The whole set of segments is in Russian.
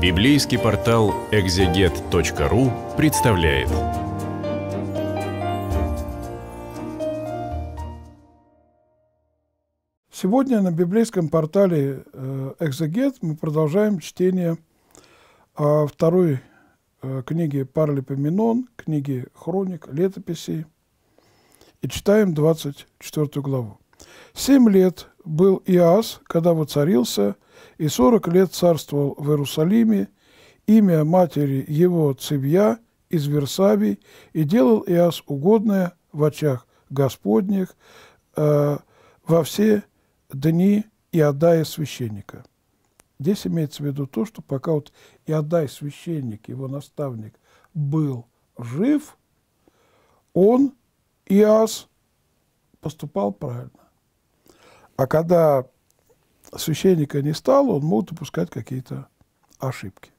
Библейский портал экзегет.ру представляет. Сегодня на библейском портале э, «Экзегет» мы продолжаем чтение а, второй э, книги Паралипоменон, книги Хроник, летописей, и читаем 24 главу. Семь лет был Иас, когда воцарился, и сорок лет царствовал в Иерусалиме, имя матери его Цивья из Версавий, и делал Иас угодное в очах Господних э, во все дни Иодая священника. Здесь имеется в виду то, что пока вот Иодай священник, его наставник, был жив, он, Иас, поступал правильно. А когда священника не стало, он мог допускать какие-то ошибки.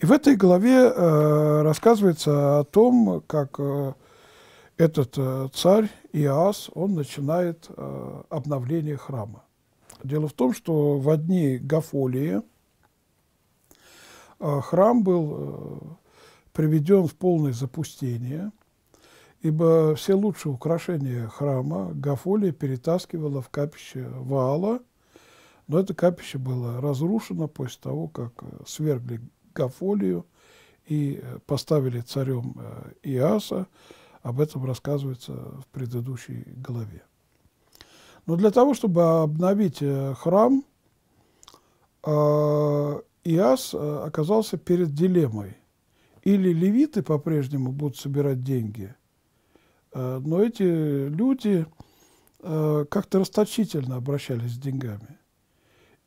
И в этой главе э, рассказывается о том, как э, этот э, царь Иас, он начинает э, обновление храма. Дело в том, что в одни Гафолии э, храм был э, приведен в полное запустение – ибо все лучшие украшения храма Гафолия перетаскивала в капище Ваала, но это капище было разрушено после того, как э, свергли Гафолию и э, поставили царем э, Иаса. Об этом рассказывается в предыдущей главе. Но для того, чтобы обновить храм, а, Иас оказался перед дилеммой. Или левиты по-прежнему будут собирать деньги – Э, но эти люди э, как-то расточительно обращались с деньгами.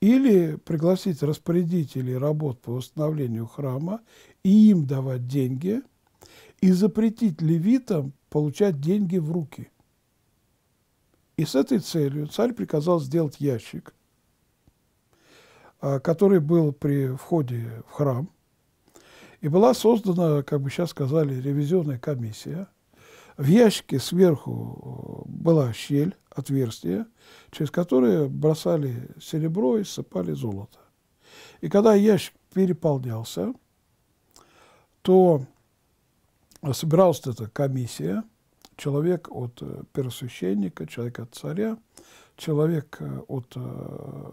Или пригласить распорядителей работ по восстановлению храма и им давать деньги, и запретить левитам получать деньги в руки. И с этой целью царь приказал сделать ящик, э, который был при входе в храм. И была создана, как бы сейчас сказали, ревизионная комиссия – в ящике сверху э, была щель, отверстие, через которое бросали серебро и сыпали золото. И когда ящик переполнялся, то собиралась эта комиссия, человек от э, первосвященника, человек от царя, человек э, от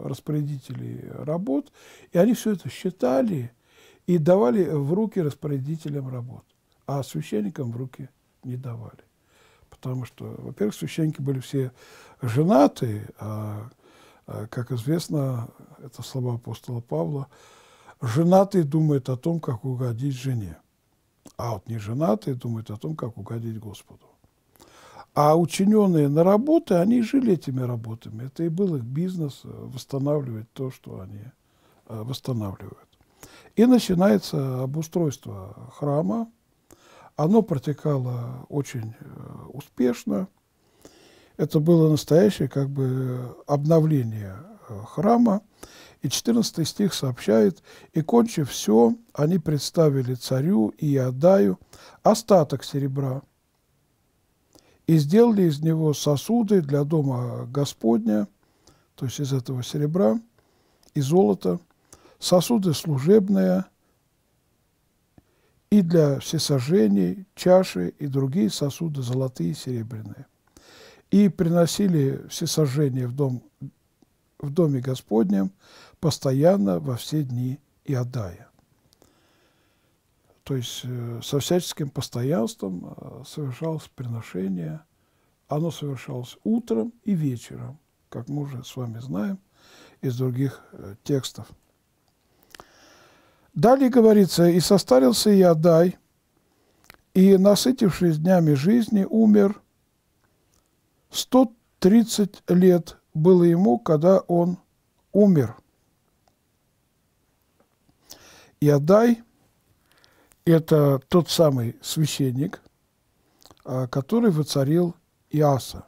распорядителей работ, и они все это считали и давали в руки распорядителям работ, а священникам в руки – не давали. Потому что, во-первых, священники были все женаты, а, а, как известно, это слова апостола Павла, женатый думает о том, как угодить жене, а вот не женатый думает о том, как угодить Господу. А учиненные на работы, они жили этими работами. Это и был их бизнес, э, восстанавливать то, что они э, восстанавливают. И начинается обустройство храма, оно протекало очень э, успешно. Это было настоящее как бы обновление э, храма. И 14 стих сообщает, «И, кончив все, они представили царю и отдаю остаток серебра, и сделали из него сосуды для дома Господня, то есть из этого серебра и золота, сосуды служебные – и для всесожжений, чаши и другие сосуды золотые и серебряные. И приносили всесожжение в, дом, в доме Господнем постоянно во все дни Иодая. То есть э, со всяческим постоянством э, совершалось приношение. Оно совершалось утром и вечером, как мы уже с вами знаем из других э, текстов. Далее говорится, «И состарился Иодай, и, насытившись днями жизни, умер. 130 лет было ему, когда он умер». Ядай – это тот самый священник, а, который воцарил Иаса.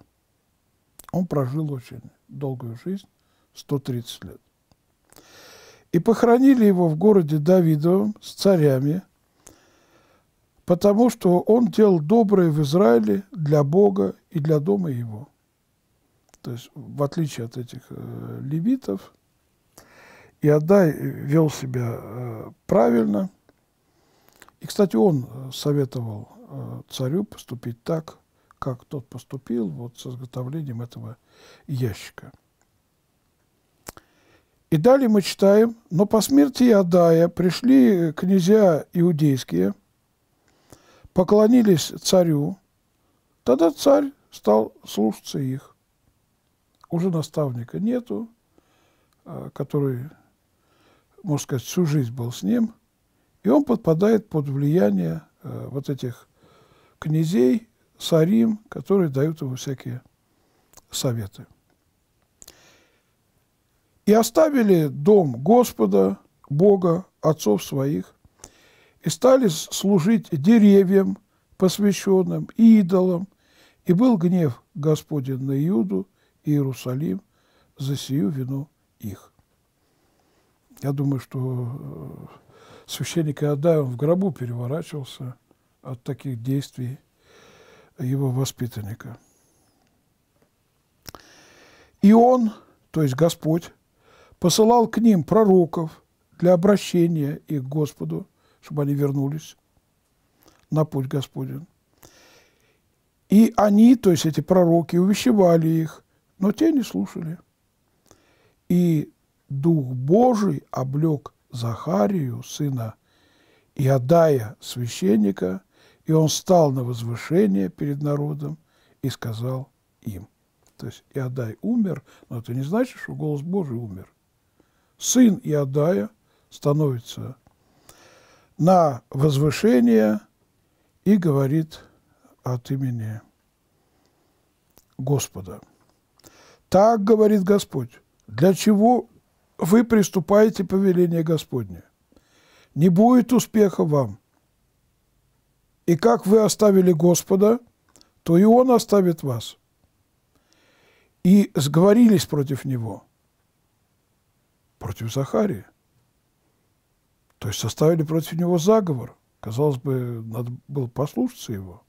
Он прожил очень долгую жизнь, 130 лет и похоронили его в городе Давидовом с царями, потому что он делал доброе в Израиле для Бога и для дома его. То есть, в отличие от этих э, левитов, и Иодай э, вел себя э, правильно. И, кстати, он э, советовал э, царю поступить так, как тот поступил вот, с изготовлением этого ящика. И далее мы читаем, но по смерти Адая пришли князья иудейские, поклонились царю, тогда царь стал слушаться их. Уже наставника нету, а, который, можно сказать, всю жизнь был с ним, и он подпадает под влияние а, вот этих князей, сарим, которые дают ему всякие советы и оставили дом Господа, Бога, отцов своих, и стали служить деревьям, посвященным идолам, и был гнев Господень на Иуду и Иерусалим за сию вину их. Я думаю, что э, священник Иодай, в гробу переворачивался от таких действий его воспитанника. И он, то есть Господь, посылал к ним пророков для обращения их к Господу, чтобы они вернулись на путь Господен. И они, то есть эти пророки, увещевали их, но те не слушали. И Дух Божий облег Захарию, сына Иадая, священника, и он стал на возвышение перед народом и сказал им. То есть Иадай умер, но это не значит, что голос Божий умер сын Иодая становится на возвышение и говорит от имени Господа. Так говорит Господь, для чего вы приступаете повеление Господне? Не будет успеха вам. И как вы оставили Господа, то и Он оставит вас. И сговорились против Него – против Захария. То есть составили против него заговор. Казалось бы, надо было послушаться его.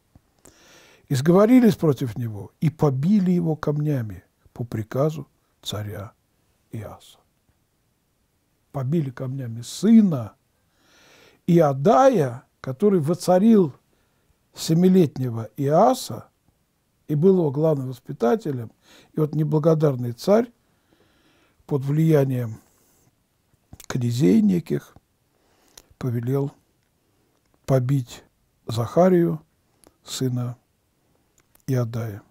И сговорились против него, и побили его камнями по приказу царя Иаса. Побили камнями сына Иадая, который воцарил семилетнего Иаса и был его главным воспитателем. И вот неблагодарный царь под влиянием князей неких, повелел побить Захарию, сына Иадая,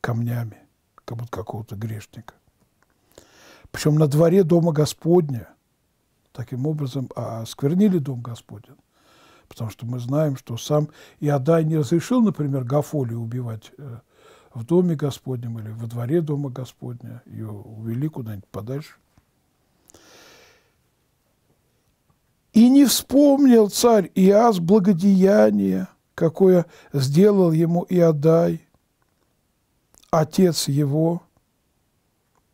камнями, как будто какого-то грешника. Причем на дворе дома Господня, таким образом, а сквернили дом Господен, потому что мы знаем, что сам Иодай не разрешил, например, Гафолию убивать э, в доме Господнем или во дворе дома Господня, ее увели куда-нибудь подальше – И не вспомнил царь Иас благодеяние, какое сделал ему Иодай, отец его,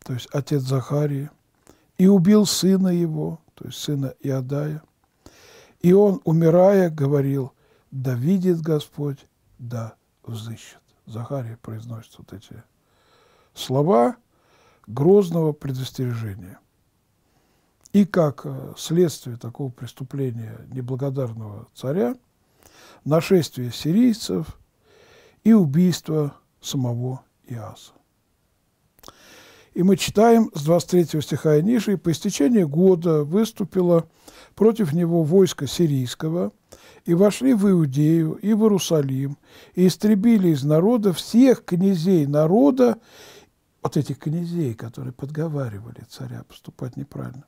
то есть отец Захария, и убил сына его, то есть сына Иодая. И он, умирая, говорил, да видит Господь, да взыщет. Захария произносит вот эти слова грозного предостережения – и как э, следствие такого преступления неблагодарного царя, нашествие сирийцев и убийство самого Иаса. И мы читаем с 23 стиха и ниже, по истечении года выступило против него войско сирийского, и вошли в Иудею и в Иерусалим, и истребили из народа всех князей народа, вот этих князей, которые подговаривали царя поступать неправильно,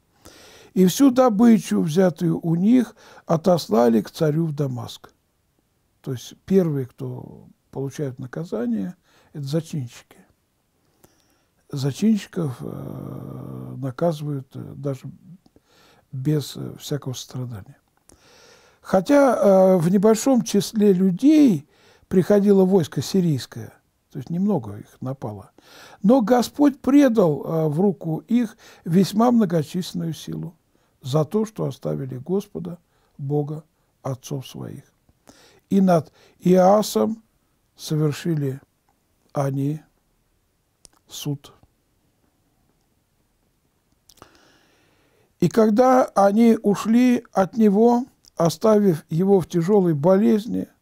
и всю добычу, взятую у них, отослали к царю в Дамаск. То есть первые, кто получают наказание, это зачинщики. Зачинщиков э, наказывают э, даже без э, всякого страдания. Хотя в небольшом числе людей приходило войско сирийское, то есть немного их напало. Но Господь предал а, в руку их весьма многочисленную силу за то, что оставили Господа, Бога, отцов своих. И над Иасом совершили они суд. И когда они ушли от него, оставив его в тяжелой болезни –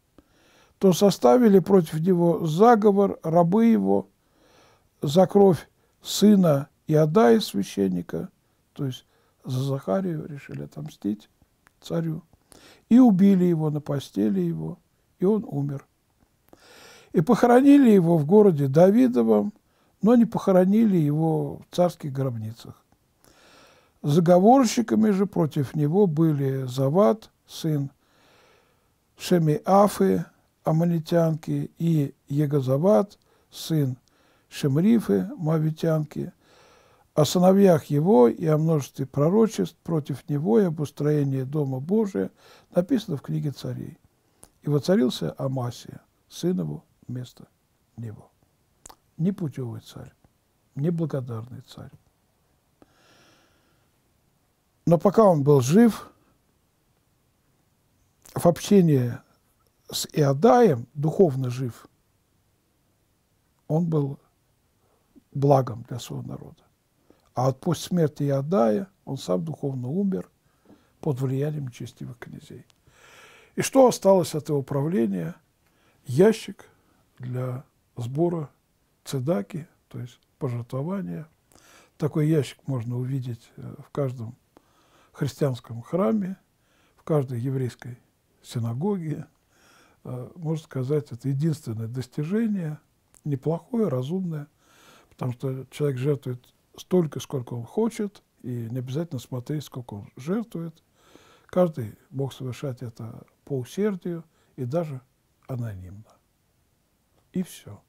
то составили против него заговор рабы его за кровь сына Иодая священника, то есть за Захарию решили отомстить царю, и убили его, на постели его, и он умер. И похоронили его в городе Давидовом, но не похоронили его в царских гробницах. Заговорщиками же против него были Зават, сын Шемиафы, амалитянки, и Егозават, сын Шемрифы, мавитянки, о сыновьях его и о множестве пророчеств против него и об устроении Дома Божия написано в книге царей. И воцарился Амасия, сын его, вместо него. Непутевый царь, неблагодарный царь. Но пока он был жив, в общении с Иодаем духовно жив, он был благом для своего народа. А от после смерти Иодая он сам духовно умер под влиянием честивых князей. И что осталось от его правления? Ящик для сбора цедаки, то есть пожертвования. Такой ящик можно увидеть э, в каждом христианском храме, в каждой еврейской синагоге, Э, можно сказать, это единственное достижение, неплохое, разумное, потому что человек жертвует столько, сколько он хочет, и не обязательно смотреть, сколько он жертвует. Каждый мог совершать это по усердию и даже анонимно. И все.